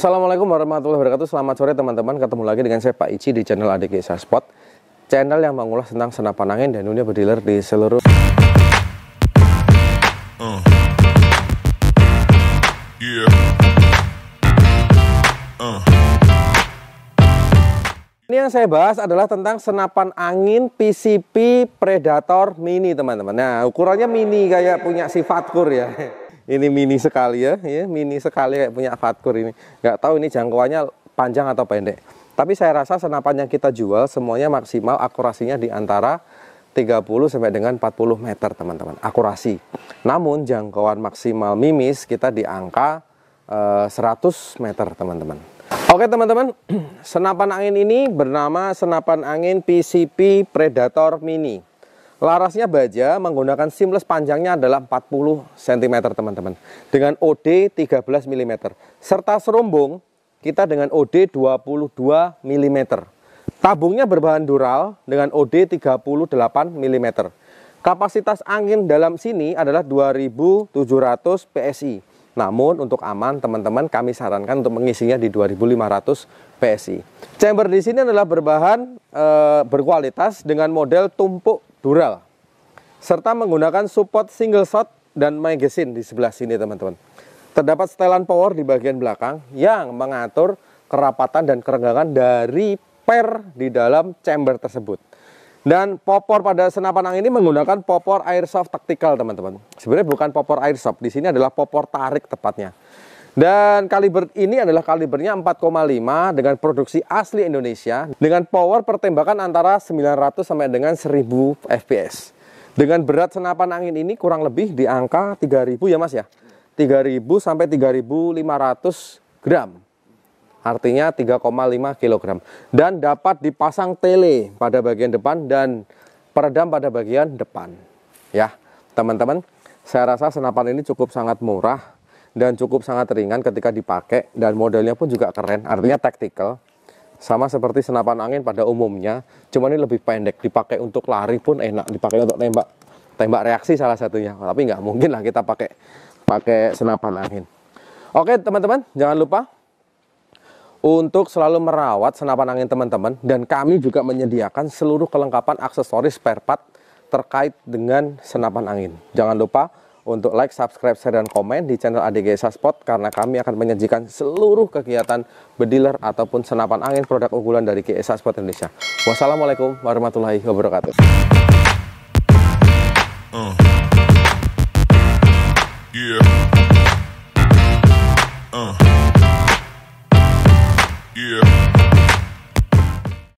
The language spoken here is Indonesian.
Assalamualaikum warahmatullahi wabarakatuh Selamat sore teman-teman Ketemu lagi dengan saya Pak Ici di channel ADG Sport Channel yang mengulas tentang senapan angin dan dunia berdealer di seluruh uh. yeah. Ini yang saya bahas adalah tentang senapan angin PCP Predator Mini teman-teman. Nah ukurannya mini kayak punya si Fatkur ya. Ini mini sekali ya, ya mini sekali kayak punya Fatkur ini. Gak tahu ini jangkauannya panjang atau pendek. Tapi saya rasa senapan yang kita jual semuanya maksimal akurasinya di antara 30 sampai dengan 40 meter teman-teman akurasi. Namun jangkauan maksimal mimis kita di angka eh, 100 meter teman-teman. Oke teman-teman, senapan angin ini bernama senapan angin PCP Predator Mini. Larasnya baja menggunakan seamless panjangnya adalah 40 cm teman-teman. Dengan OD 13 mm. Serta serombong kita dengan OD 22 mm. Tabungnya berbahan dural dengan OD 38 mm. Kapasitas angin dalam sini adalah 2700 PSI. Namun untuk aman teman-teman kami sarankan untuk mengisinya di 2500 PSI. Chamber di sini adalah berbahan e, berkualitas dengan model tumpuk dural serta menggunakan support single shot dan magazine di sebelah sini teman-teman. Terdapat setelan power di bagian belakang yang mengatur kerapatan dan kerenggangan dari per di dalam chamber tersebut. Dan popor pada senapan angin ini menggunakan popor airsoft taktikal teman-teman. Sebenarnya bukan popor airsoft, di sini adalah popor tarik tepatnya. Dan kaliber ini adalah kalibernya 4,5 dengan produksi asli Indonesia dengan power pertembakan antara 900 sampai dengan 1000 fps. Dengan berat senapan angin ini kurang lebih di angka 3000 ya Mas ya. 3000 sampai 3500 gram artinya 3,5 kg dan dapat dipasang tele pada bagian depan dan peredam pada bagian depan ya teman-teman saya rasa senapan ini cukup sangat murah dan cukup sangat ringan ketika dipakai dan modelnya pun juga keren artinya tactical sama seperti senapan angin pada umumnya cuman ini lebih pendek dipakai untuk lari pun enak dipakai untuk tembak tembak reaksi salah satunya tapi nggak mungkin lah kita pakai pakai senapan angin oke teman-teman jangan lupa untuk selalu merawat senapan angin teman-teman dan kami juga menyediakan seluruh kelengkapan aksesoris spare part terkait dengan senapan angin. Jangan lupa untuk like, subscribe, share, dan komen di channel ADG Saspot karena kami akan menyajikan seluruh kegiatan bediler ataupun senapan angin produk unggulan dari GSA Saspot Indonesia. Wassalamualaikum warahmatullahi wabarakatuh. Uh. Yeah.